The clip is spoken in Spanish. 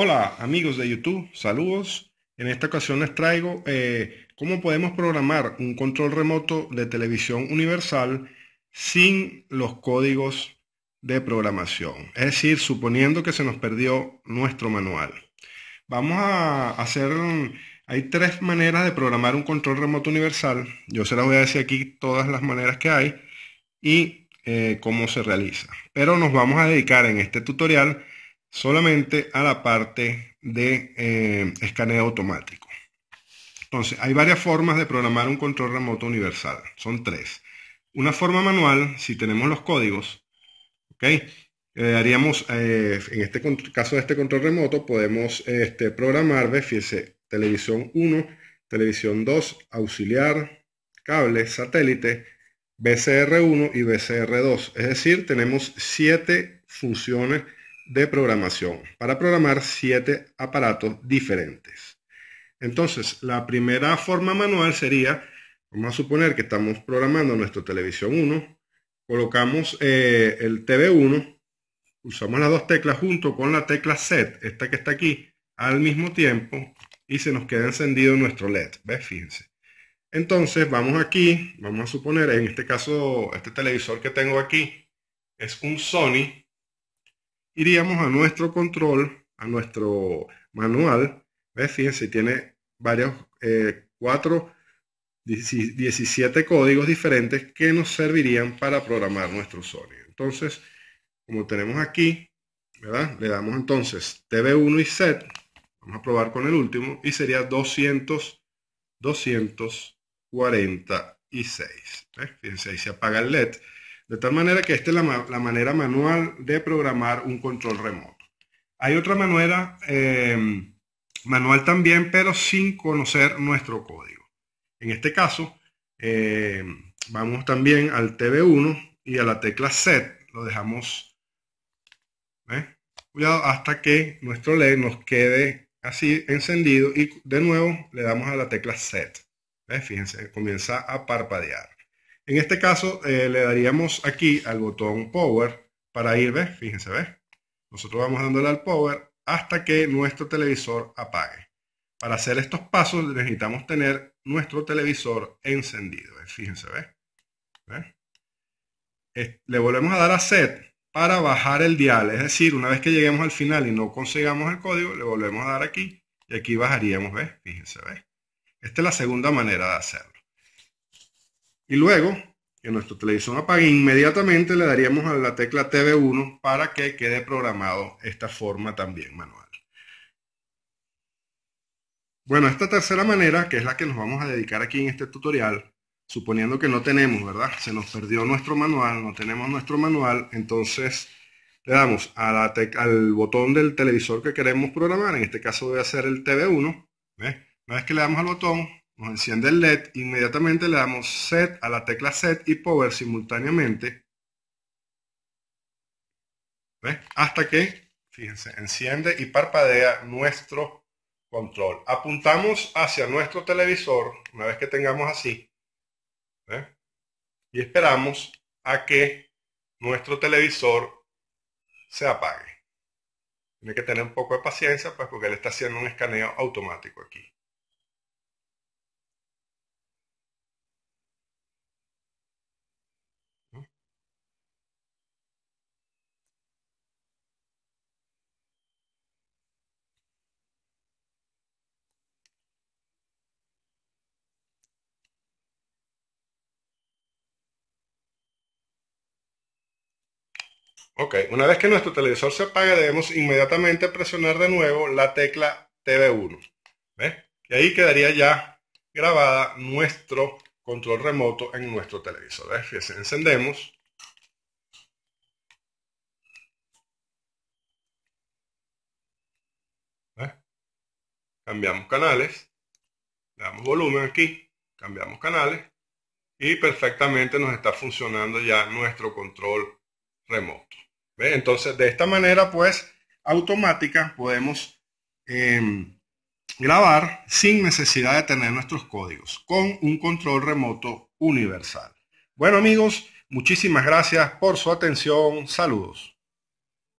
Hola amigos de YouTube, saludos. En esta ocasión les traigo eh, cómo podemos programar un control remoto de televisión universal sin los códigos de programación. Es decir, suponiendo que se nos perdió nuestro manual. Vamos a hacer, hay tres maneras de programar un control remoto universal. Yo se las voy a decir aquí todas las maneras que hay y eh, cómo se realiza. Pero nos vamos a dedicar en este tutorial solamente a la parte de eh, escaneo automático. Entonces, hay varias formas de programar un control remoto universal. Son tres. Una forma manual, si tenemos los códigos, ¿Ok? Eh, haríamos, eh, en este caso de este control remoto, podemos este, programar, ¿ves? televisión 1, televisión 2, auxiliar, cable, satélite, BCR1 y BCR2. Es decir, tenemos siete funciones de programación para programar siete aparatos diferentes. Entonces, la primera forma manual sería, vamos a suponer que estamos programando nuestro televisión 1, colocamos eh, el TV1, usamos las dos teclas junto con la tecla set, esta que está aquí, al mismo tiempo y se nos queda encendido nuestro LED, ¿ves? Fíjense. Entonces vamos aquí, vamos a suponer, en este caso, este televisor que tengo aquí es un Sony iríamos a nuestro control, a nuestro manual. ¿Ves? Fíjense, tiene varios, eh, cuatro, 17 códigos diferentes que nos servirían para programar nuestro sonido. Entonces, como tenemos aquí, Le damos entonces TV1 y set. Vamos a probar con el último y sería 200, 246. Fíjense, ahí se apaga el LED. De tal manera que esta es la, manera manual de programar un control remoto. Hay otra manera em, manual también, pero sin conocer nuestro código. En este caso, em, vamos también al TV1 y a la tecla set. Lo dejamos ¿eh? cuidado hasta que nuestro LED nos quede así encendido y de nuevo le damos a la tecla set. Fíjense, comienza a parpadear. En este caso, eh, le daríamos aquí al botón Power para ir, ¿ves? Fíjense, ¿ves? Nosotros vamos dándole al Power hasta que nuestro televisor apague. Para hacer estos pasos necesitamos tener nuestro televisor encendido. Fíjense, ¿ves? le volvemos a dar a Set para bajar el dial. Es decir, una vez que lleguemos al final y no consigamos el código, le volvemos a dar aquí y aquí bajaríamos, ¿ves? Fíjense, ¿ves? Esta es la segunda manera de hacerlo y luego que nuestro televisor apague, inmediatamente le daríamos a la tecla TV1 para que quede programado esta forma también manual. Bueno, esta tercera manera, que es la que nos vamos a dedicar aquí en este tutorial, suponiendo que no tenemos, ¿verdad? Se nos perdió nuestro manual, no tenemos nuestro manual, entonces le damos al botón del televisor que queremos programar, en este caso voy a hacer el TV1, Una vez que le damos al botón, nos enciende el LED. Inmediatamente le damos set a la tecla set y power simultáneamente. Hasta que, fíjense, enciende y parpadea nuestro control. Apuntamos hacia nuestro televisor, una vez que tengamos así. Y esperamos a que nuestro televisor se apague. Tiene que tener un poco de paciencia, pues porque él está haciendo un escaneo automático aquí. Ok, una vez que nuestro televisor se apague, debemos inmediatamente presionar de nuevo la tecla TV1. Y ahí quedaría ya grabada nuestro control remoto en nuestro televisor. ¿Ves? Fíjense, encendemos. Cambiamos canales. damos volumen aquí. Cambiamos canales. Y perfectamente nos está funcionando ya nuestro control remoto. Entonces, de esta manera, pues, automática, podemos em, grabar sin necesidad de tener nuestros códigos, con un control remoto universal. Bueno, amigos, muchísimas gracias por su atención. Saludos.